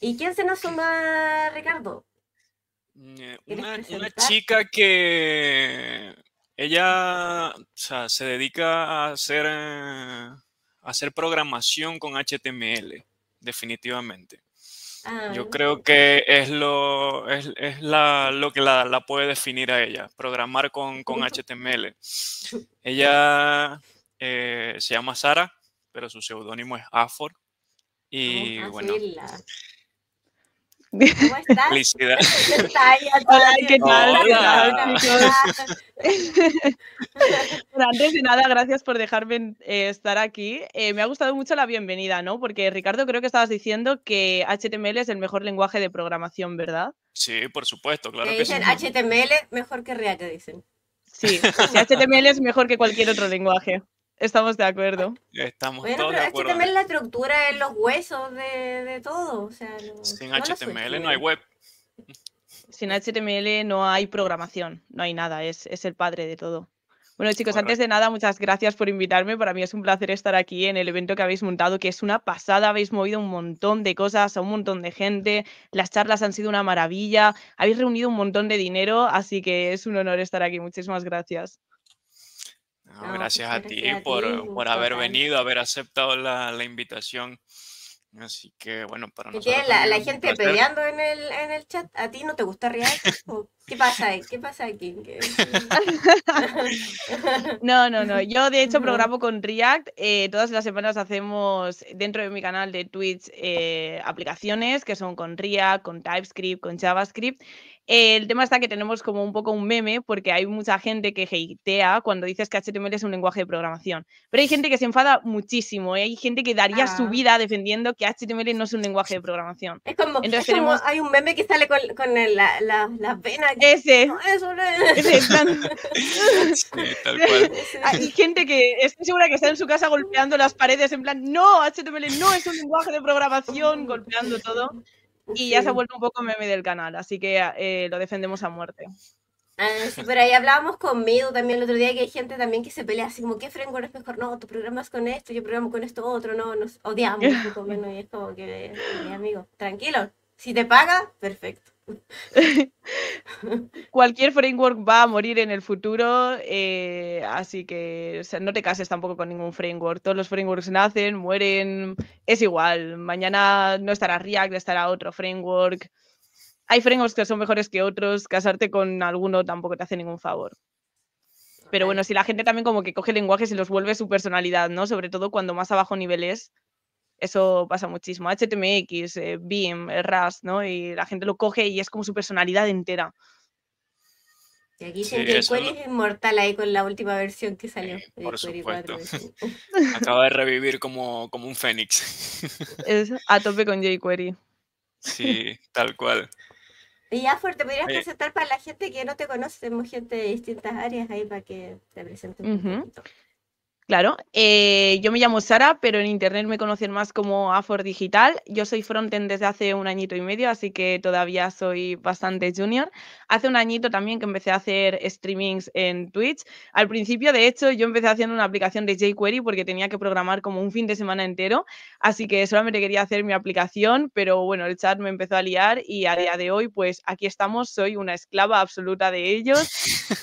¿Y quién se nos suma, Ricardo? Eh, una, chica que ella o sea, se dedica a hacer, eh, hacer programación con HTML, definitivamente. Ah, Yo creo que es lo, es, lo que la, puede definir a ella, programar con, HTML. Ella eh, se llama Sara, pero su seudónimo es Afor. Y ah, bueno, ¿Cómo estás? Felicidad. Hola, ¿qué tal? Hola. Bueno, antes de nada, gracias por dejarme eh, estar aquí. Eh, me ha gustado mucho la bienvenida, ¿no? Porque Ricardo, creo que estabas diciendo que HTML es el mejor lenguaje de programación, ¿verdad? Sí, por supuesto, claro. Que dicen HTML mejor que React, dicen. Sí, HTML es mejor que cualquier otro lenguaje. Estamos de acuerdo. Estamos bueno, pero de acuerdo. HTML es la estructura es los huesos de, todo. Sin HTML no hay web. Sin HTML no hay programación, no hay nada, es, el padre de todo. Bueno, chicos, antes de nada, muchas gracias por invitarme. Para mí es un placer estar aquí en el evento que habéis montado, que es una pasada. Habéis movido un montón de cosas a un montón de gente. Las charlas han sido una maravilla. Habéis reunido un montón de dinero, así que es un honor estar aquí. Muchísimas gracias. Pues gracias, a ti, por, por, haber venido, haber aceptado la, la invitación. Así que bueno, para nosotros. La, la gente peleando en el, en el chat. ¿A ti no te gusta React? ¿Qué pasa? ¿Qué pasa aquí? no, no, no. Yo de hecho programo con React. Eh, todas las semanas hacemos dentro de mi canal de Twitch eh, aplicaciones que son con React, con TypeScript, con JavaScript el tema está que tenemos como un poco un meme porque hay mucha gente que hatea cuando dices que HTML es un lenguaje de programación. Pero hay gente que se enfada muchísimo. ¿eh? Hay gente que daría su ah. vida defendiendo que HTML no es un lenguaje de programación. Es como, Entonces, hay un meme que sale con, las venas. Ese. tal cual. Hay ah, gente que estoy segura que está en su casa golpeando las paredes en plan, no, HTML no es un lenguaje de programación, golpeando todo y ya se ha vuelto un poco meme del canal, así que ah, eh, lo defendemos a muerte. Ah, sí, pero ahí hablábamos conmigo también el otro día que hay gente también que se pelea así como, ¿qué framework es mejor? No, tú programas con esto, yo programo con esto otro, no, nos odiamos un y es como que, amigo, tranquilo, si te paga, perfecto. Cualquier framework va a morir en el futuro, eh, así que no te cases tampoco con ningún framework. Todos los frameworks nacen, mueren, es igual. Mañana no estará React, estará otro framework. Hay frameworks que son mejores que otros, casarte con alguno tampoco te hace ningún favor. Pero bueno, si la gente también como que coge lenguajes y los vuelve su personalidad, ¿no? Sobre todo cuando más abajo nivel es, eso pasa muchísimo. HTMX, Beam, eh, eh, RAS, ¿no? Y la gente lo coge y es como su personalidad entera. Y aquí JQuery es inmortal ahí con la última versión que salió. Acaba de revivir como, como un fénix. Es a tope con jQuery. Sí, tal cual. Y ya, ¿te podrías presentar para la gente que no te conoce, gente de distintas áreas ahí para que te presente un poquito. Claro, eh, yo me llamo Sara, pero en internet me conocen más como Afor Digital. Yo soy frontend desde hace un añito y medio, así que todavía soy bastante junior. Hace un añito también que empecé a hacer streamings en Twitch. Al principio, de hecho, yo empecé haciendo una aplicación de jQuery porque tenía que programar como un fin de semana entero, así que solamente quería hacer mi aplicación, pero bueno, el chat me empezó a liar y a día de hoy, pues aquí estamos, soy una esclava absoluta de ellos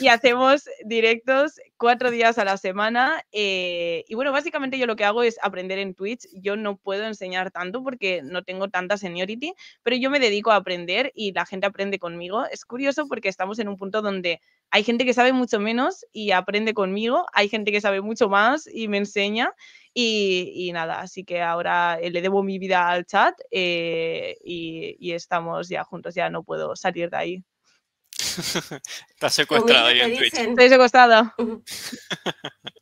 y hacemos directos cuatro días a la semana. Eh, eh, y bueno, básicamente yo lo que hago es aprender en Twitch. Yo no puedo enseñar tanto porque no tengo tanta seniority, pero yo me dedico a aprender y la gente aprende conmigo. Es curioso porque estamos en un punto donde hay gente que sabe mucho menos y aprende conmigo, hay gente que sabe mucho más y me enseña. Y, nada, así que ahora eh, le debo mi vida al chat eh, y, estamos ya juntos, ya no puedo salir de ahí. Estás secuestrado ahí en Twitch. Estoy secuestrada.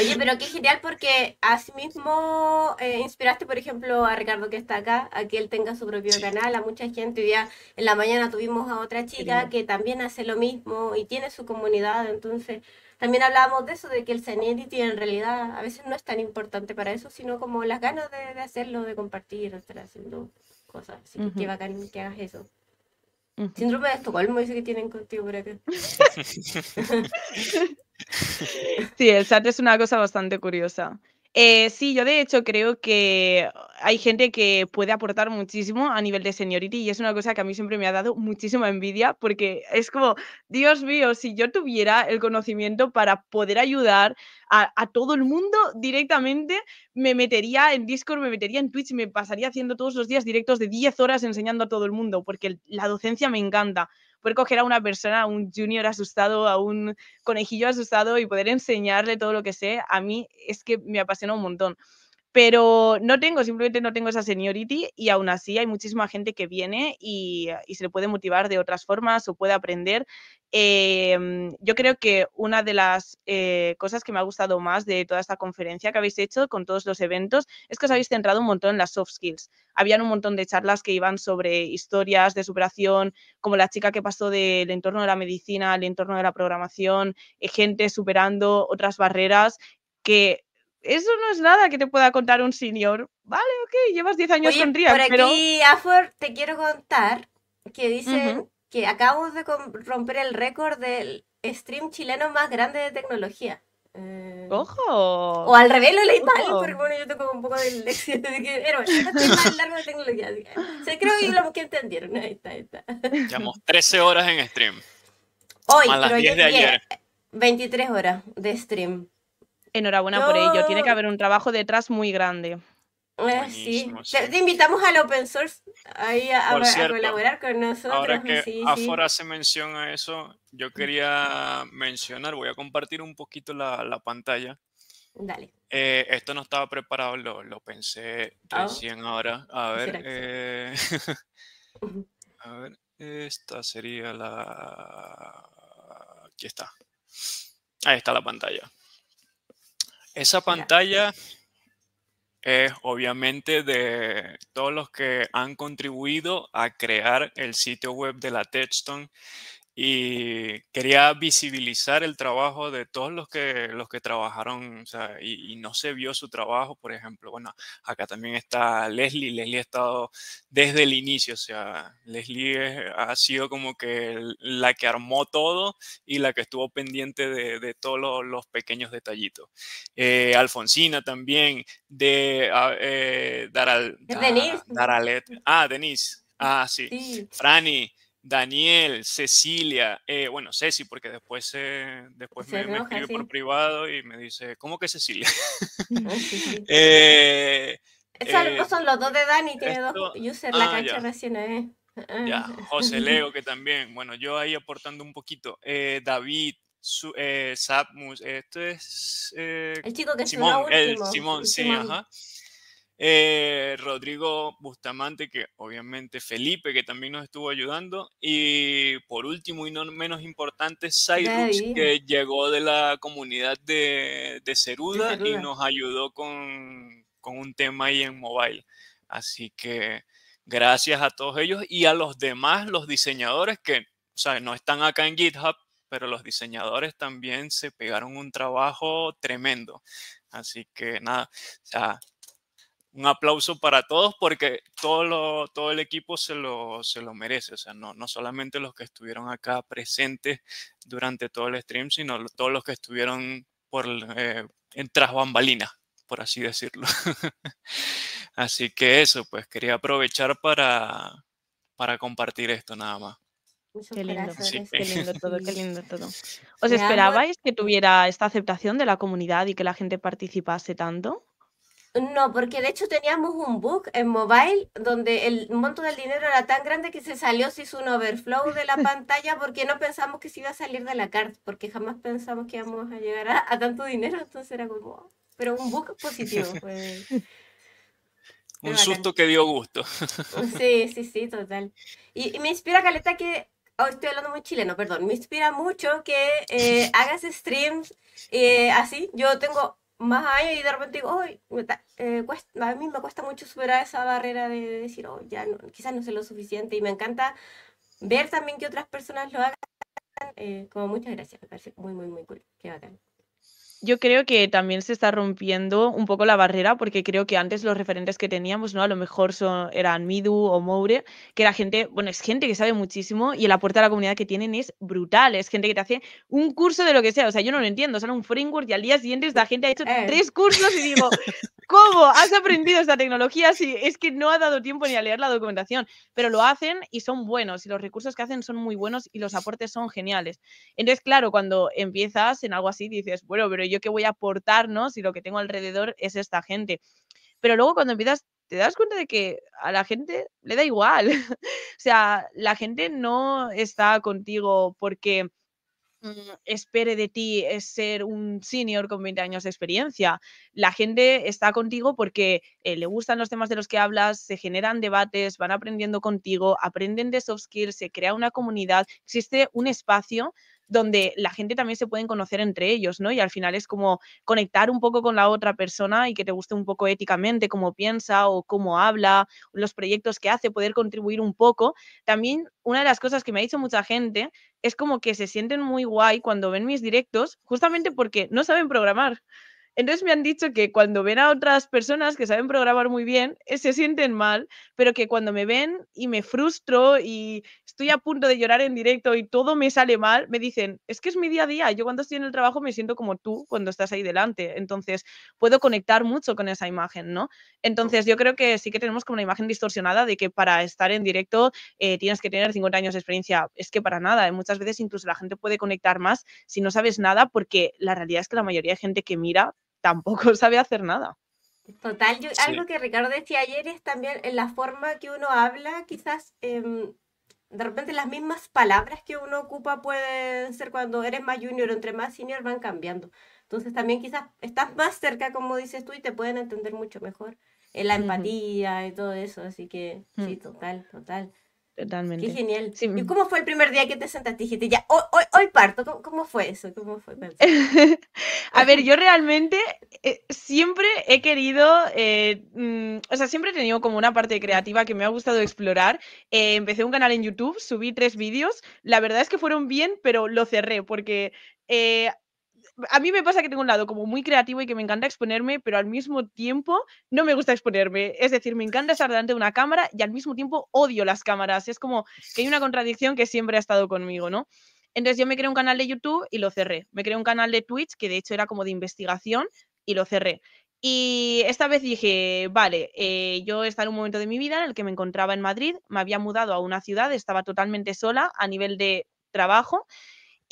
Oye, pero qué genial porque asimismo mismo eh, inspiraste, por ejemplo, a Ricardo que está acá, a que él tenga su propio canal, a mucha gente. Hoy día en la mañana tuvimos a otra chica que también hace lo mismo y tiene su comunidad, entonces también hablábamos de eso, de que el sanity en realidad a veces no es tan importante para eso, sino como las ganas de, hacerlo, de compartir, de estar haciendo cosas. Así que qué bacán que hagas eso. Síndrome de Estocolmo dice que tienen contigo por acá. sí, el SAT es una cosa bastante curiosa. Eh, sí, yo de hecho creo que hay gente que puede aportar muchísimo a nivel de seniority y es una cosa que a mí siempre me ha dado muchísima envidia porque es como, Dios mío, si yo tuviera el conocimiento para poder ayudar a, todo el mundo directamente, me metería en Discord, me metería en Twitch, me pasaría haciendo todos los días directos de 10 horas enseñando a todo el mundo porque la docencia me encanta poder coger a una persona, a un junior asustado, a un conejillo asustado y poder enseñarle todo lo que sé, a mí es que me apasiona un montón pero no tengo, simplemente no tengo esa seniority y aún así hay muchísima gente que viene y, se le puede motivar de otras formas o puede aprender. Em, yo creo que una de las eh, cosas que me ha gustado más de toda esta conferencia que habéis hecho con todos los eventos es que os habéis centrado un montón en las soft skills. Habían un montón de charlas que iban sobre historias de superación, como la chica que pasó del entorno de la medicina al entorno de la programación, eh, gente superando otras barreras que eso no es nada que te pueda contar un senior. Vale, ok, llevas 10 años Oye, con pero Por aquí, Afor, te quiero contar que dicen que acabamos de romper el récord del stream chileno más grande de tecnología. Eh, ¡Ojo! O al revés lo leí mal, porque bueno, yo tengo un poco del éxito de que, pero bueno, más largo de tecnología. creo que lo que entendieron. Ahí está, está. Llevamos 13 horas en stream. Hoy, pero 10 de ayer. 23 horas de stream. Enhorabuena por ello. Tiene que haber un trabajo detrás muy grande. Eh, sí. Te, invitamos al open source ahí a, colaborar con nosotros. Ahora que Afora se hace mención a eso, yo quería mencionar, voy a compartir un poquito la, pantalla. Dale. Eh, esto no estaba preparado, lo, pensé oh. recién ahora. A ver, eh, a ver, esta sería la... Aquí está. Ahí está la pantalla. Esa pantalla es obviamente de todos los que han contribuido a crear el sitio web de la Texton y quería visibilizar el trabajo de todos los que, los que trabajaron o sea, y, no se vio su trabajo, por ejemplo. Bueno, acá también está Leslie. Leslie ha estado desde el inicio, o sea, Leslie ha sido como que la que armó todo y la que estuvo pendiente de, de todos los, pequeños detallitos. Eh, Alfonsina también, de ah, eh, Daral, Ah, Denise. Ah, sí. sí. Franny. Daniel, Cecilia, eh, bueno, Ceci, porque después, eh, después me, escribe por privado y me dice, ¿cómo que Cecilia? Oh, eh, eh, son los dos de Dani, tiene dos users, ah, la cancha recién es. Ya, ah, ah. José Leo, que también, bueno, yo ahí aportando un poquito. Eh, David, su, Sapmus, esto es... el chico que Simón, último. El, Simón, Simón, sí, ajá. Eh, Rodrigo Bustamante, que obviamente Felipe, que también nos estuvo ayudando, y por último y no menos importante, Cyrus, que llegó de la comunidad de, Ceruda, y nos ayudó con, con un tema ahí en mobile. Así que gracias a todos ellos y a los demás, los diseñadores que o sea, no están acá en GitHub, pero los diseñadores también se pegaron un trabajo tremendo. Así que nada, o sea, un aplauso para todos porque todo, todo el equipo se lo, merece. O sea, no, solamente los que estuvieron acá presentes durante todo el stream, sino todos los que estuvieron por, eh, en tras por así decirlo. así que eso, pues quería aprovechar para, para compartir esto nada más. Qué lindo, qué lindo todo, qué lindo todo. ¿Os esperabais que tuviera esta aceptación de la comunidad y que la gente participase tanto? No, porque de hecho teníamos un bug en mobile donde el monto del dinero era tan grande que se salió, se hizo un overflow de la pantalla porque no pensamos que se iba a salir de la carta, porque jamás pensamos que íbamos a llegar a, tanto dinero, entonces era como, pero un bug positivo. un susto que dio gusto. Uh, sí, sí, sí, total. Y, me inspira, Caleta, que oh, estoy hablando muy chileno, perdón. Me inspira mucho que eh, hagas streams eh, así. Yo tengo más allá y de repente digo, eh, a mí me cuesta mucho superar esa barrera de, decir, oh, ya no, quizás no sé lo suficiente. Y me encanta ver también que otras personas lo hagan. Eh, como muchas gracias, me parece muy, muy, muy cool. Qué bacán yo creo que también se está rompiendo un poco la barrera, porque creo que antes los referentes que teníamos, ¿no? A lo mejor son, eran Midu o Moure, que era gente, bueno, es gente que sabe muchísimo y el aporte a la comunidad que tienen es brutal. Es gente que te hace un curso de lo que sea. O sea, yo no lo entiendo. sale un framework y al día siguiente esta gente ha hecho eh. tres cursos y digo, ¿cómo has aprendido esta tecnología si es que no ha dado tiempo ni a leer la documentación? Pero lo hacen y son buenos y los recursos que hacen son muy buenos y los aportes son geniales. Entonces, claro, cuando empiezas en algo así, dices, bueno, pero yo yo qué voy a aportar, ¿no? Si lo que tengo alrededor es esta gente. Pero luego cuando empiezas, te das cuenta de que a la gente le da igual. o sea, la gente no está contigo porque mm, espere de ti es ser un senior con 20 años de experiencia. La gente está contigo porque eh, le gustan los temas de los que hablas, se generan debates, van aprendiendo contigo, aprenden de soft skills, se crea una comunidad, existe un espacio donde la gente también se pueden conocer entre ellos, ¿no? Y al final es como conectar un poco con la otra persona y que te guste un poco éticamente cómo piensa o cómo habla, los proyectos que hace, poder contribuir un poco. También una de las cosas que me ha dicho mucha gente es como que se sienten muy guay cuando ven mis directos, justamente porque no saben programar. Entonces me han dicho que cuando ven a otras personas que saben programar muy bien, eh, se sienten mal, pero que cuando me ven y me frustro y estoy a punto de llorar en directo y todo me sale mal, me dicen, es que es mi día a día, yo cuando estoy en el trabajo me siento como tú cuando estás ahí delante, entonces puedo conectar mucho con esa imagen, ¿no? Entonces yo creo que sí que tenemos como una imagen distorsionada de que para estar en directo eh, tienes que tener 50 años de experiencia, es que para nada, ¿eh? muchas veces incluso la gente puede conectar más si no sabes nada porque la realidad es que la mayoría de gente que mira tampoco sabe hacer nada. Total, algo que Ricardo decía ayer es también en la forma que uno habla, quizás em, de repente las mismas palabras que uno ocupa pueden ser cuando eres más junior o entre más senior van cambiando. Entonces también quizás estás más cerca, como dices tú, y te pueden entender mucho mejor en la empatía y todo eso. Así que sí, mm. total, total. Qué genial. ¿Y cómo fue el primer día que te sentaste? Dijiste, ya, hoy, parto. ¿Cómo, fue eso? a ver, yo realmente eh, siempre he querido, eh, mm, o sea, siempre he tenido como una parte creativa que me ha gustado explorar. Eh, empecé un canal en YouTube, subí tres vídeos. La verdad es que fueron bien, pero lo cerré porque a mí me pasa que tengo un lado como muy creativo y que me encanta exponerme, pero al mismo tiempo no me gusta exponerme. Es decir, me encanta estar delante de una cámara y al mismo tiempo odio las cámaras. Es como que hay una contradicción que siempre ha estado conmigo, ¿no? Entonces yo me creé un canal de YouTube y lo cerré. Me creé un canal de Twitch que de hecho era como de investigación y lo cerré. Y esta vez dije, vale, eh, yo estaba en un momento de mi vida en el que me encontraba en Madrid, me había mudado a una ciudad, estaba totalmente sola a nivel de trabajo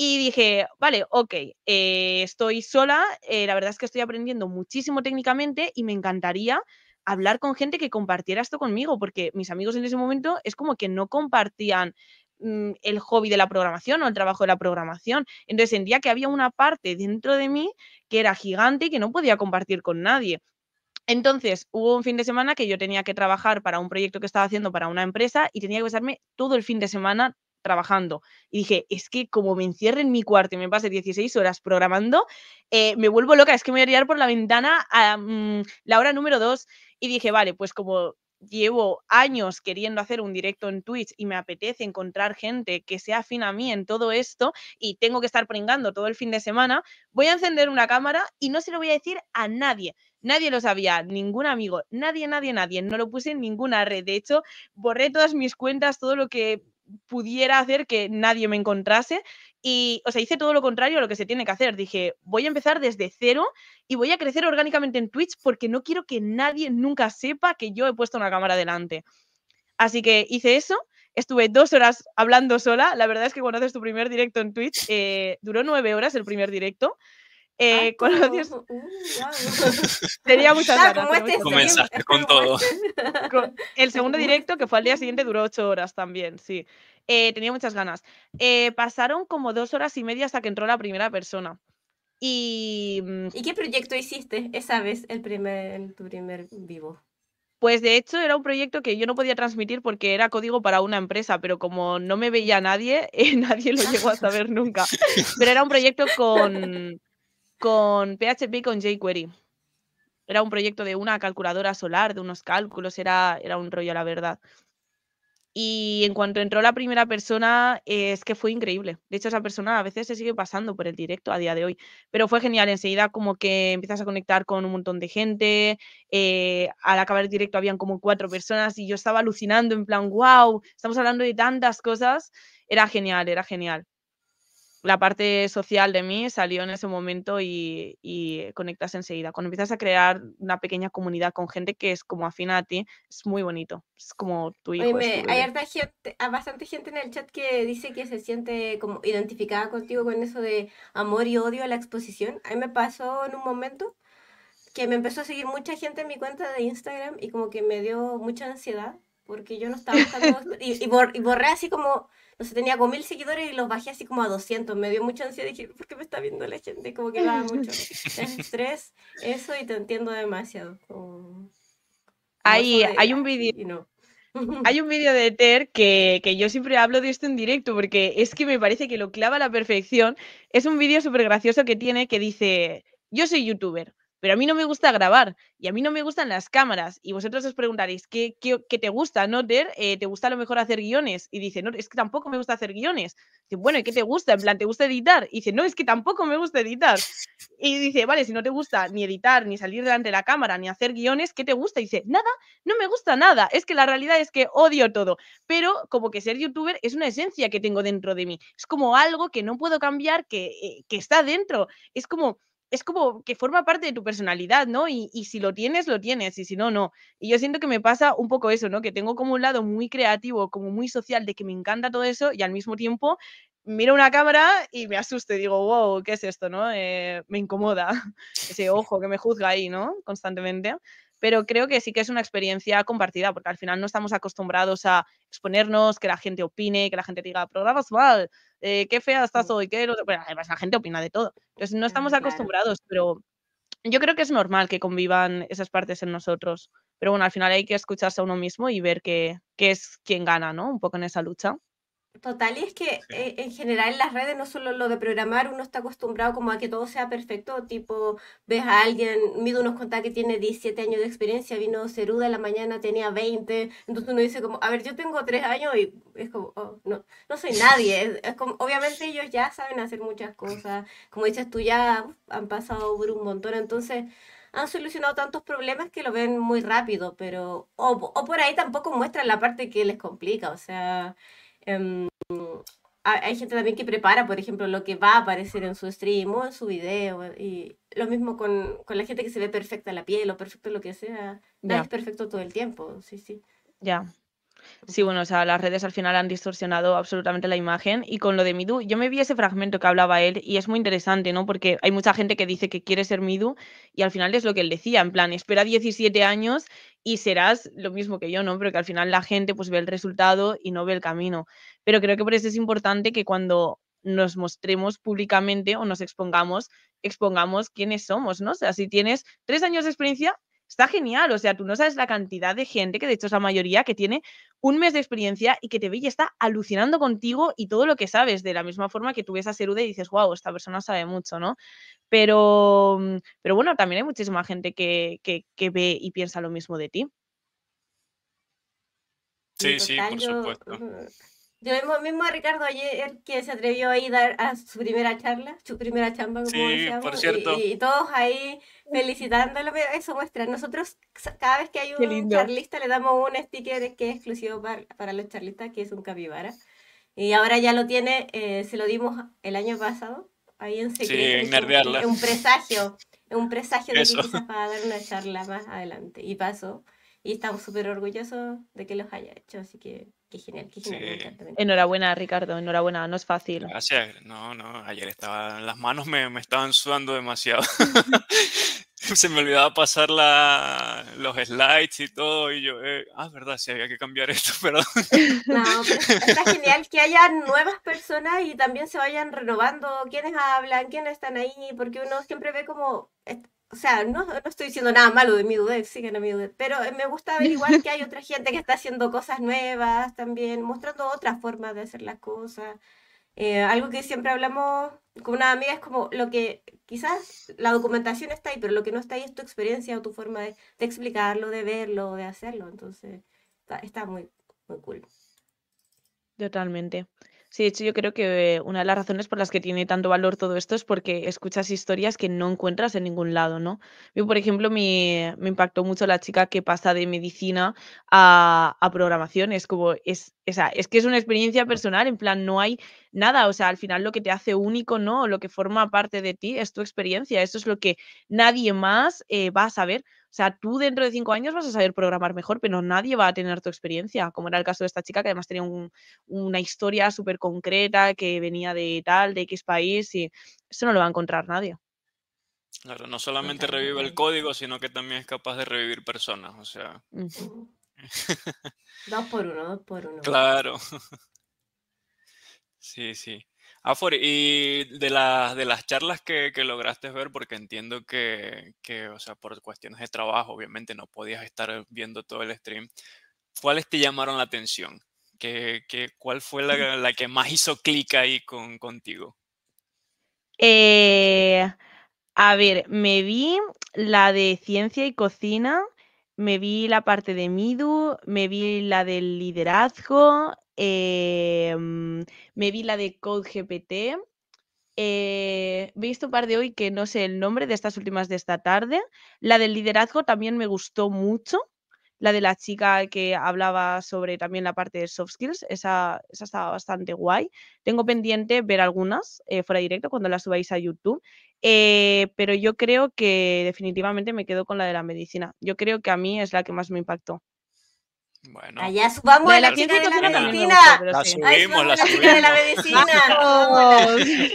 y dije, vale, ok, eh, estoy sola, eh, la verdad es que estoy aprendiendo muchísimo técnicamente y me encantaría hablar con gente que compartiera esto conmigo, porque mis amigos en ese momento es como que no compartían mm, el hobby de la programación o el trabajo de la programación. Entonces sentía que había una parte dentro de mí que era gigante y que no podía compartir con nadie. Entonces, hubo un fin de semana que yo tenía que trabajar para un proyecto que estaba haciendo para una empresa y tenía que pasarme todo el fin de semana trabajando. Y dije, es que como me encierre en mi cuarto y me pase 16 horas programando, eh, me vuelvo loca, es que me voy a tirar por la ventana a mm, la hora número 2. Y dije, vale, pues como llevo años queriendo hacer un directo en Twitch y me apetece encontrar gente que sea afín a mí en todo esto y tengo que estar pringando todo el fin de semana, voy a encender una cámara y no se lo voy a decir a nadie. Nadie lo sabía, ningún amigo, nadie, nadie, nadie. No lo puse en ninguna red. De hecho, borré todas mis cuentas, todo lo que pudiera hacer que nadie me encontrase. Y, o sea, hice todo lo contrario a lo que se tiene que hacer. Dije, voy a empezar desde cero y voy a crecer orgánicamente en Twitch porque no quiero que nadie nunca sepa que yo he puesto una cámara delante. Así que hice eso. Estuve dos horas hablando sola. La verdad es que cuando haces tu primer directo en Twitch, eh, duró nueve horas el primer directo. Ah, eh, muchas ganas, de con todo. el segundo directo, que fue al día siguiente, duró ocho horas también, sí. Eh, tenía muchas ganas. Eh, pasaron como dos horas y media hasta que entró la primera persona. Y... Mm, qué proyecto hiciste esa vez, el primer, tu primer vivo? Pues de hecho era un proyecto que yo no podía transmitir porque era código para una empresa, pero como no me veía nadie, eh, nadie lo llegó a saber nunca. Pero era un proyecto con, con PHP con jQuery. Era un proyecto de una calculadora solar, de unos cálculos, era, era un rollo, la verdad. Y en cuanto entró la primera persona, eh, es que fue increíble. De hecho, esa persona a veces se sigue pasando por el directo a día de hoy. Pero fue genial. Enseguida como que empiezas a conectar con un montón de gente. Eh, al acabar el directo habían como cuatro personas y yo estaba alucinando en plan, wow, estamos hablando de tantas cosas. Era genial, era genial la parte social de mí salió en ese momento y, conectas enseguida. Cuando empiezas a crear una pequeña comunidad con gente que es como afina a ti, es muy bonito. Es como tu hijo. hay ah, bastante gente en el chat que dice que se siente como identificada contigo con eso de amor y odio a la exposición. A mí me pasó en un momento que me empezó a seguir mucha gente en mi cuenta de Instagram y como que me dio mucha ansiedad porque yo no estaba y, y borré así como no sé, tenía como mil seguidores y los bajé así como a 200. Me dio mucha ansiedad. Dije, ¿por qué me está viendo la gente? Como que da mucho estrés, eso, y te entiendo demasiado. Hay, un vídeo. Hay un de Ter que, que, yo siempre hablo de esto en directo porque es que me parece que lo clava a la perfección. Es un vídeo súper gracioso que tiene que dice, yo soy youtuber, pero a mí no me gusta grabar y a mí no me gustan las cámaras. Y vosotros os preguntaréis, ¿qué, te gusta, no, eh, ¿Te gusta a lo mejor hacer guiones? Y dice, no, es que tampoco me gusta hacer guiones. dice, bueno, ¿y qué te gusta? En plan, ¿te gusta editar? Y dice, no, es que tampoco me gusta editar. Y dice, vale, si no te gusta ni editar, ni salir delante de la cámara, ni hacer guiones, ¿qué te gusta? Y dice, nada, no me gusta nada. Es que la realidad es que odio todo. Pero como que ser youtuber es una esencia que tengo dentro de mí. Es como algo que no puedo cambiar, que, eh, que está dentro. Es como es como que forma parte de tu personalidad, ¿no? Y, si lo tienes, lo tienes, y si no, no. Y yo siento que me pasa un poco eso, ¿no? Que tengo como un lado muy creativo, como muy social, de que me encanta todo eso, y al mismo tiempo miro una cámara y me asusto y digo, wow, ¿qué es esto, no? Eh, me incomoda ese ojo que me juzga ahí, ¿no? Constantemente pero creo que sí que es una experiencia compartida, porque al final no estamos acostumbrados a exponernos, que la gente opine, que la gente diga, programas mal, eh, qué fea estás mm. hoy, qué... Bueno, además la gente opina de todo. Entonces no estamos acostumbrados, pero yo creo que es normal que convivan esas partes en nosotros. Pero bueno, al final hay que escucharse a uno mismo y ver qué, qué es quien gana, ¿no? Un poco en esa lucha. Total, y es que eh, en general en las redes no solo lo de programar, uno está acostumbrado como a que todo sea perfecto, tipo, ves a alguien, Mido unos contaba que tiene 17 años de experiencia, vino Ceruda en la mañana, tenía 20, entonces uno dice como, a ver, yo tengo 3 años y es como, oh, no, no soy nadie, es, obviamente ellos ya saben hacer muchas cosas, como dices tú, ya han pasado por un montón, entonces han solucionado tantos problemas que lo ven muy rápido, pero, o, por ahí tampoco muestran la parte que les complica, o sea... Em, hay gente también que prepara, por ejemplo, lo que va a aparecer en su stream o en su video. Y lo mismo con, con la gente que se ve perfecta la piel o perfecto lo que sea. Nada es perfecto todo el tiempo, sí, sí. Ya. Sí, bueno, o sea, las redes al final han distorsionado absolutamente la imagen y con lo de Midu, yo me vi ese fragmento que hablaba él y es muy interesante, ¿no? Porque hay mucha gente que dice que quiere ser Midu y al final es lo que él decía, en plan, espera 17 años y serás lo mismo que yo, ¿no? Pero que al final la gente pues ve el resultado y no ve el camino. Pero creo que por eso es importante que cuando nos mostremos públicamente o nos expongamos, expongamos quiénes somos, ¿no? O sea, si tienes tres años de experiencia, está genial. O sea, tú no sabes la cantidad de gente, que de hecho es la mayoría, que tiene un mes de experiencia y que te ve y está alucinando contigo y todo lo que sabes, de la misma forma que tú ves a Serude y dices, wow, esta persona sabe mucho, ¿no? Pero, mm, pero bueno, también hay muchísima gente que, ve y piensa lo mismo de ti. Sí, sí, por supuesto. Uh, yo mismo a Ricardo ayer que se atrevió a ir a, su primera charla, su primera chamba, como sí, decíamos, por cierto. Y, todos ahí felicitándolo, eso muestra. Nosotros cada vez que hay un charlista le damos un sticker que es exclusivo para, los charlistas, que es un capibara. Y ahora ya lo tiene, eh, se lo dimos el año pasado, ahí en secreto. Sí, en un, un presagio, un presagio de que quizás va a dar una charla más adelante. Y pasó, y estamos súper orgullosos de que los haya hecho, así que Qué genial, qué genial. Enhorabuena, Ricardo, enhorabuena, no es fácil. Gracias, no, no, ayer estaban, las manos me, estaban sudando demasiado. Se me olvidaba pasar la, los slides y todo, y yo, eh, ah, ah, verdad, sí, había que cambiar esto, perdón. No, está genial que haya nuevas personas y también se vayan renovando quiénes hablan, quiénes están ahí, porque uno siempre ve como o sea, no, no, estoy diciendo nada malo de mi Dudet, siguen a mi Dudet, pero eh, me gusta ver igual que hay otra gente que está haciendo cosas nuevas también, mostrando otras formas de hacer las cosas. Eh, algo que siempre hablamos con una amiga es como lo que quizás la documentación está ahí, pero lo que no está ahí es tu experiencia o tu forma de, explicarlo, de verlo, de hacerlo. Entonces, está, está muy, muy cool. Totalmente. Sí, de hecho yo creo que eh, una de las razones por las que tiene tanto valor todo esto es porque escuchas historias que no encuentras en ningún lado, ¿no? Yo, por ejemplo, me, impactó mucho la chica que pasa de medicina a, programación. Es como, es, esa, es que es una experiencia personal, en plan, no hay nada, o sea, al final lo que te hace único, ¿no? Lo que forma parte de ti es tu experiencia, eso es lo que nadie más eh, va a saber. O sea, tú dentro de cinco años vas a saber programar mejor, pero nadie va a tener tu experiencia, como era el caso de esta chica que además tenía una historia súper concreta, que venía de tal, de X país, y eso no lo va a encontrar nadie. Claro, no solamente revive el código, sino que también es capaz de revivir personas, o sea. dos por uno, dos por uno. Claro. Sí, sí. Afor, y de, las charlas que, lograste ver, porque entiendo que, o sea, por cuestiones de trabajo, obviamente no podías estar viendo todo el stream, ¿cuáles te llamaron la atención? ¿Qué, cuál fue la, que más hizo clic ahí contigo? Eh, a ver, me vi la de ciencia y cocina me vi la parte de Midu, me vi la del liderazgo, eh, mm, me vi la de CodeGPT. GPT eh, he visto un par de hoy que no sé el nombre de estas últimas de esta tarde. La del liderazgo también me gustó mucho. La de la chica que hablaba sobre también la parte de soft skills, esa, esa estaba bastante guay. Tengo pendiente ver algunas eh, fuera directo cuando las subáis a YouTube. Eh, pero yo creo que definitivamente me quedo con la de la medicina. Yo creo que a mí es la que más me impactó. Bueno. Allá subamos la, la, de la, medicina. la, subimos, la subimos, de la medicina.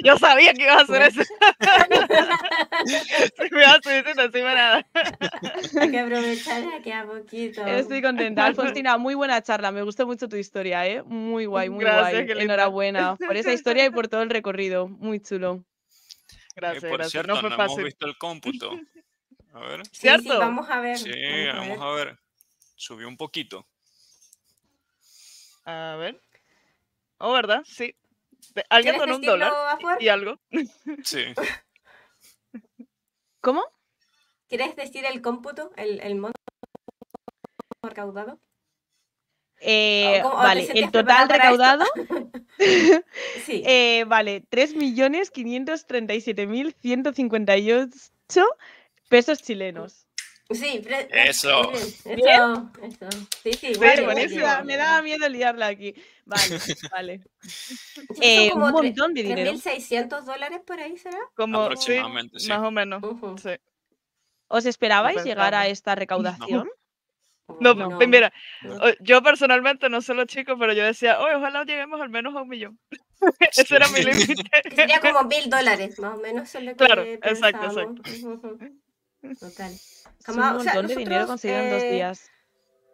yo sabía que iba a hacer eso. si me vas a no nada. Hay que aprovecharla que a poquito. Estoy contenta. Alfonsina, muy buena charla. Me gustó mucho tu historia, ¿eh? Muy guay, muy Gracias, guay. Enhorabuena por esa historia y por todo el recorrido. Muy chulo. Eh, gracias, por gracias. cierto, no, fue no hemos visto el cómputo. A ver. ¿Cierto? vamos a ver. Sí, vamos a ver. Subió un poquito. A ver. Oh, ¿verdad? Sí. Alguien con un dólar y algo. Sí. ¿Cómo? ¿Quieres decir el cómputo, el, el monto recaudado? Eh, vale, el total recaudado. sí. Eh, vale, 3.537.158 pesos chilenos. Sí, eso. Eso, eso. Sí, sí, vale, me daba miedo liarla aquí. Vale, vale. Eh, un montón de dinero. 3.600 dólares por ahí, ¿será? Como, Aproximadamente, sí. Más o menos. ¿Os esperabais llegar a esta recaudación? No, pues mira, yo personalmente no solo los chicos, pero yo decía, ojalá lleguemos al menos a un millón. Ese era mi límite. Sería como mil dólares, más o menos. claro, exacto, exacto. Total. un montón en dos eh, días.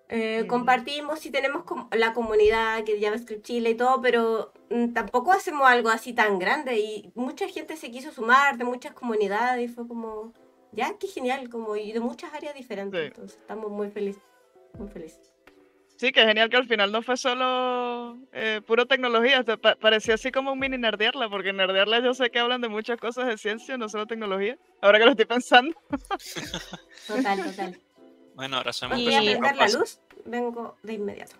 Eh, compartimos, y tenemos la comunidad que JavaScript Chile y todo, pero mm, tampoco hacemos algo así tan grande y mucha gente se quiso sumar de muchas comunidades y fue como, ya, qué genial, como y de muchas áreas diferentes, estamos muy felices feliz. Sí, que genial que al final no fue solo eh, puro tecnología, parecía así como un mini nerdearla, porque nerdearla yo sé que hablan de muchas cosas de ciencia, no solo tecnología, ahora que lo estoy pensando. total, total. Bueno, ahora Y prender la luz, vengo de inmediato.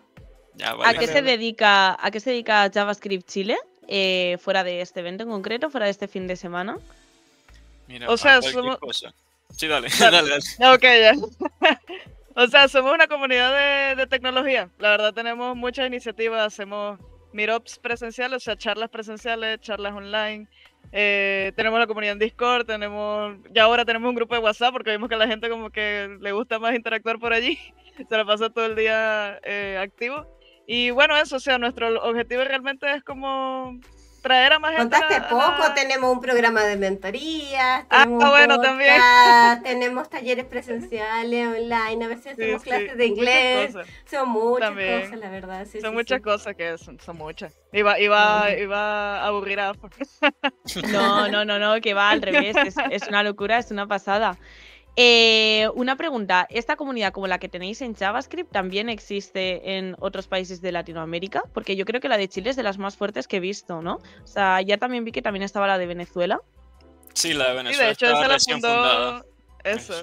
¿A, qué se dedica, ¿A qué se dedica JavaScript Chile? Eh, fuera de este evento en concreto, fuera de este fin de semana. Mira, o sea, somos... cosa. Sí, dale. ok, ya. O sea, somos una comunidad de, tecnología. La verdad tenemos muchas iniciativas, hacemos meetups presenciales, o sea, charlas presenciales, charlas online. Eh, tenemos la comunidad en Discord, tenemos, ya ahora tenemos un grupo de WhatsApp porque vimos que a la gente como que le gusta más interactuar por allí, se la pasa todo el día eh, activo. Y bueno, eso, o sea, nuestro objetivo realmente es como traer a más Contaste gente. Contaste poco, tenemos un programa de mentoría, ah, tenemos, ah, bueno, también. tenemos talleres presenciales, online, a veces hacemos clases de inglés, son muchas cosas, la verdad. Sí, son muchas cosas que son, son muchas. Iba, iba, no. iba a aburrir a... no, no, no, no, que va al revés, es una locura, es una pasada. Eh, una pregunta, ¿esta comunidad como la que tenéis en JavaScript también existe en otros países de Latinoamérica? Porque yo creo que la de Chile es de las más fuertes que he visto, ¿no? O sea, ya también vi que también estaba la de Venezuela. Sí, la de Venezuela. de hecho, esa la fundó...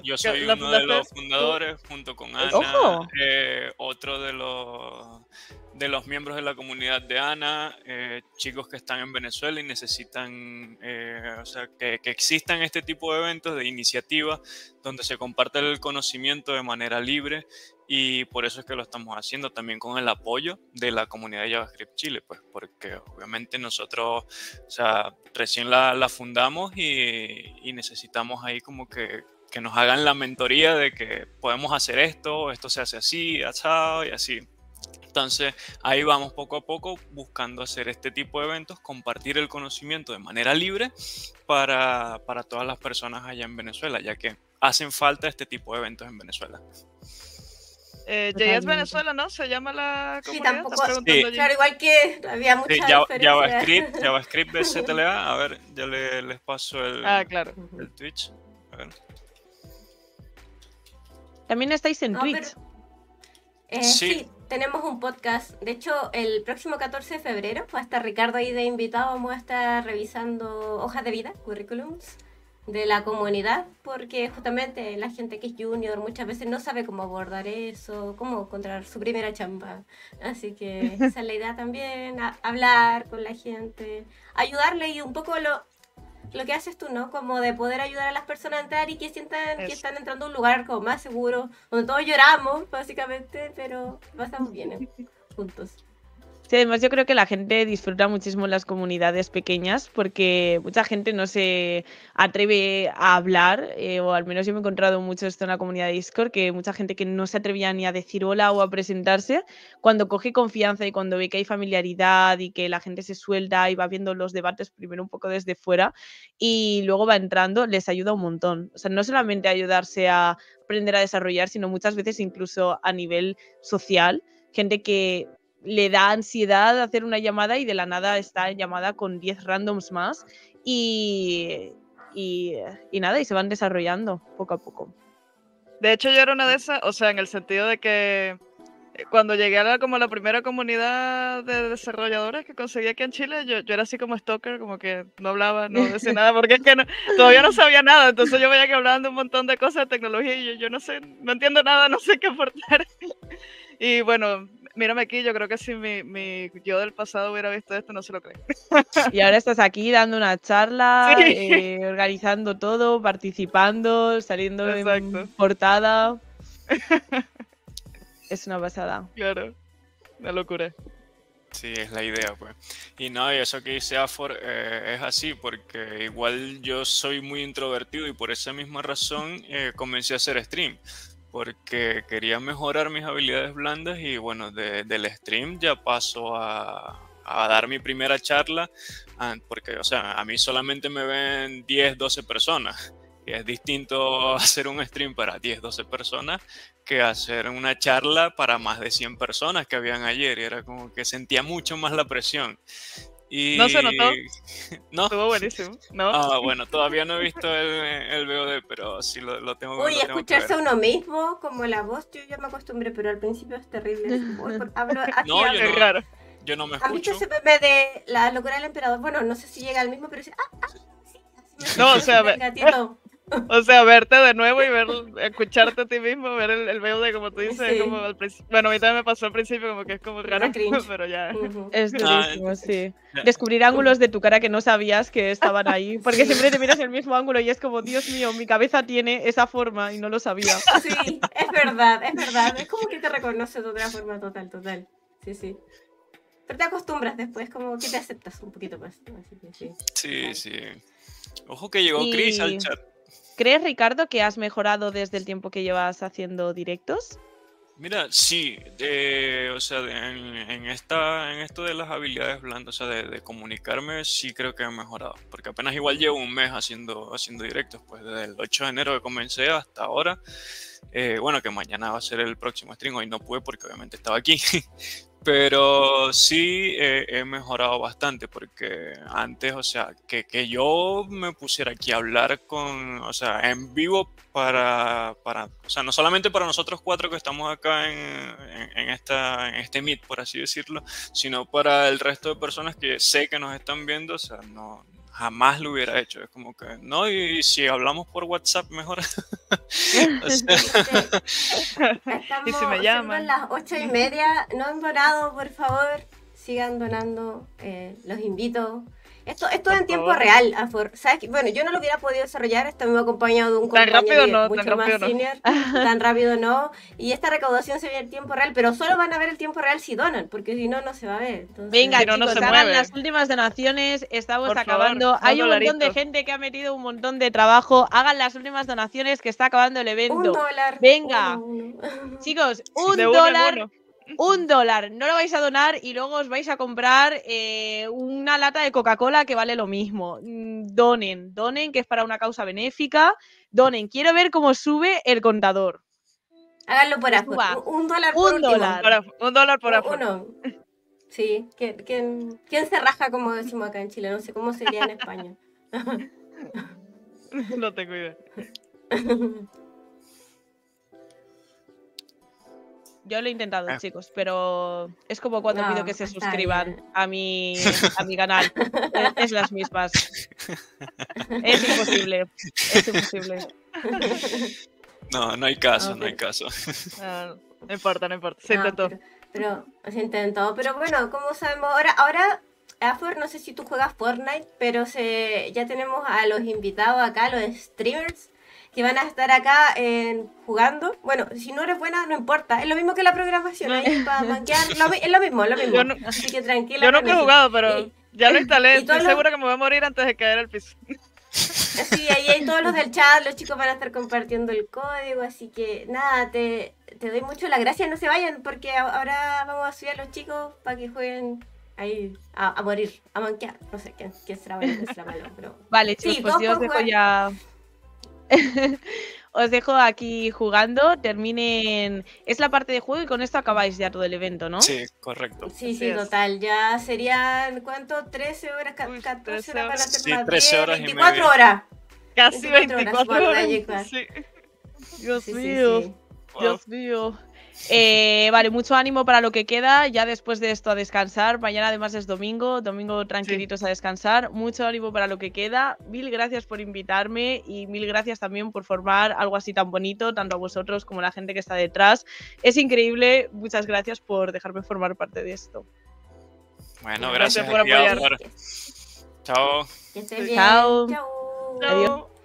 Yo soy uno de los fundadores junto con Ana, eh, otro de los de los miembros de la comunidad de ANA, eh, chicos que están en Venezuela y necesitan, eh, que, existan este tipo de eventos, de iniciativa donde se comparte el conocimiento de manera libre y por eso es que lo estamos haciendo también con el apoyo de la comunidad de JavaScript Chile, pues porque obviamente nosotros, o sea, recién la, fundamos y, necesitamos ahí como que nos hagan la mentoría de que podemos hacer esto, esto se hace así, asado y así. Entonces ahí vamos poco a poco buscando hacer este tipo de eventos, compartir el conocimiento de manera libre para, para todas las personas allá en Venezuela, ya que hacen falta este tipo de eventos en Venezuela. Eh, es Venezuela, ¿no? Se llama la comunidad. Sí, tampoco. Claro, igual que había mucha sí, JavaScript, JavaScript de CTLA. A ver, ya les paso el, ah, el Twitch. También estáis en Twitch. Eh, sí tenemos un podcast. De hecho, el próximo 14 de febrero pues a estar Ricardo ahí de invitado. Vamos a estar revisando hojas de vida, currículums de la comunidad, porque justamente la gente que es junior muchas veces no sabe cómo abordar eso, cómo encontrar su primera chamba. Así que esa es la idea también, hablar con la gente, ayudarle y un poco lo, lo que haces tú, ¿no? Como de poder ayudar a las personas a entrar y que sientan que están entrando a un lugar como más seguro, donde todos lloramos, básicamente, pero pasamos bien ¿eh? juntos. Sí, además yo creo que la gente disfruta muchísimo las comunidades pequeñas porque mucha gente no se atreve a hablar, eh, o al menos yo me he encontrado mucho esto en la comunidad de Discord, que mucha gente que no se atrevía ni a decir hola o a presentarse, cuando coge confianza y cuando ve que hay familiaridad y que la gente se suelta y va viendo los debates primero un poco desde fuera y luego va entrando, les ayuda un montón. O sea, no solamente ayudarse a aprender a desarrollar, sino muchas veces incluso a nivel social gente que le da ansiedad hacer una llamada y de la nada está en llamada con 10 randoms más y, y, nada, y se van desarrollando poco a poco. De hecho, yo era una de mm. esas, o sea, en el sentido de que eh, cuando llegué a la, como la primera comunidad de desarrolladores que conseguí aquí en Chile, yo, era así como stalker, como que no hablaba, no decía nada, porque es que todavía no sabía nada. Entonces yo veía que hablaban de un montón de cosas de tecnología y yo, yo no sé, no entiendo nada, no sé qué aportar. Y bueno, mírame aquí, yo creo que si mi, yo del pasado hubiera visto esto, no se lo creo. Y ahora estás aquí dando una charla, eh, organizando todo, participando, saliendo en portada. Es una pasada. Claro, una locura. Sí, es la idea, pues. Y no, eso que dice Afor eh, es así, porque igual yo soy muy introvertido y por esa misma razón eh, comencé a hacer stream porque quería mejorar mis habilidades blandas y bueno, del stream ya paso a, a dar mi primera charla, ah, porque, o sea, a mí solamente me ven 10, 12 personas. Y es distinto hacer un stream para 10, 12 personas que hacer una charla para más de 100 personas que habían ayer. Y era como que sentía mucho más la presión. ¿No se notó? ¿No? Estuvo buenísimo, ¿no? Ah, bueno, todavía no he visto el, el VOD, pero sí lo, lo tengo Uy, ver Uy, escucharse a uno mismo, como la voz, yo ya me acostumbré, pero al principio es terrible. Hablo, así no, es Yo no, yo no me escucho. ¿Has visto ese meme de la locura del emperador? Bueno, no sé si llega al mismo, pero dice, ah, ah sí, No, o sea, me... O sea, verte de nuevo y ver, escucharte a ti mismo, ver el, el de como tú dices, Bueno, a mí también me pasó al principio, como que es como raro, pero ya. Es ah, durísimo, sí. Descubrir ángulos de tu cara que no sabías que estaban ahí, porque siempre te miras el mismo ángulo y es como, Dios mío, mi cabeza tiene esa forma y no lo sabía. Sí, es verdad, es verdad. Es como que te reconoces de otra forma total, total. Sí, sí. Pero te acostumbras después, como que te aceptas un poquito más. sí. Sí, Ojo que llegó Chris al chat. ¿Crees, Ricardo, que has mejorado desde el tiempo que llevas haciendo directos? Mira, sí, de o sea, en, esta, en esto de las habilidades blandas, o sea, de, comunicarme, sí creo que he mejorado, porque apenas igual llevo un mes haciendo, haciendo directos, pues desde el 8 de enero que comencé hasta ahora, eh, bueno, que mañana va a ser el próximo stream, hoy no pude porque obviamente estaba aquí, Pero sí he mejorado bastante porque antes, o sea, que, yo me pusiera aquí a hablar con, o sea, en vivo para, para o sea, no solamente para nosotros cuatro que estamos acá en, esta, en este meet, por así decirlo, sino para el resto de personas que sé que nos están viendo, o sea, no, jamás lo hubiera hecho. Es como que, no, y, si hablamos por WhatsApp, mejor. y si me llaman. las ocho y media, no han donado por favor, sigan donando, eh, los invito. Esto, esto es en tiempo real, ¿Sabes? Bueno, yo no lo hubiera podido desarrollar, esto me ha acompañado de un tan compañero mucho tan más senior, no. tan rápido no. Y esta recaudación se ve en tiempo real, pero solo van a ver el tiempo real si donan, porque si no, no se va a ver. Venga, hagan las últimas donaciones, estamos acabando. Hay un montón de gente que ha metido un montón de trabajo. Hagan las últimas donaciones que está acabando el evento. Un dólar. Venga, chicos, un dólar un dólar, no lo vais a donar y luego os vais a comprar eh, una lata de Coca-Cola que vale lo mismo. Mm, donen, donen, que es para una causa benéfica. Donen, quiero ver cómo sube el contador. Háganlo por afuera Un dólar por un dólar. un dólar por afuera Sí, ¿Quién, quién, se raja como decimos acá en Chile? No sé cómo sería en España. no tengo idea. Yo lo he intentado, ah. chicos, pero es como cuando pido que se suscriban a mi, mi canal. es, las mismas. Es imposible. Es imposible. No, no hay caso, no hay caso. No, importa, no importa. Se intentó. Pero, Pero bueno, como sabemos, ahora, ahora Afor, no sé si tú juegas Fortnite, pero se, ya tenemos a los invitados acá, los streamers van a estar acá eh, jugando. Bueno, si no eres buena, no importa. Es lo mismo que la programación, ahí para manquear. es lo mismo, es lo mismo. Así que tranquila. Yo nunca no he jugado, pero ya lo instalé. Estoy seguro segura que me voy a morir antes de caer al piso. Sí, ahí hay todos los del chat, los chicos van a estar compartiendo el código, así que nada, te, te doy mucho la gracia, no se vayan, porque ahora vamos a subir a los chicos para que jueguen ahí a, morir, a manquear, no sé qué es será bueno, Vale, chicos, pues yo os dejo ya Os dejo aquí jugando, terminen. Es la parte de juego y con esto acabáis ya todo el evento, ¿no? Sí, correcto. Sí, sí, total. Ya serían, ¿cuánto? 13 horas, 14 horas para terminar sí, 13 eh, horas 24 horas. Casi 24 horas. Sí. Dios sí, mío. Dios mío. Eh, vale, mucho ánimo para lo que queda. Ya después de esto a descansar. Mañana además es domingo, domingo tranquilitos a descansar. Mucho ánimo para lo que queda. Mil gracias por invitarme y mil gracias también por formar algo así tan bonito, tanto a vosotros como a la gente que está detrás. Es increíble. Muchas gracias por dejarme formar parte de esto. Bueno, gracias, por apoyar. Chao. Chao. Chao. Chao.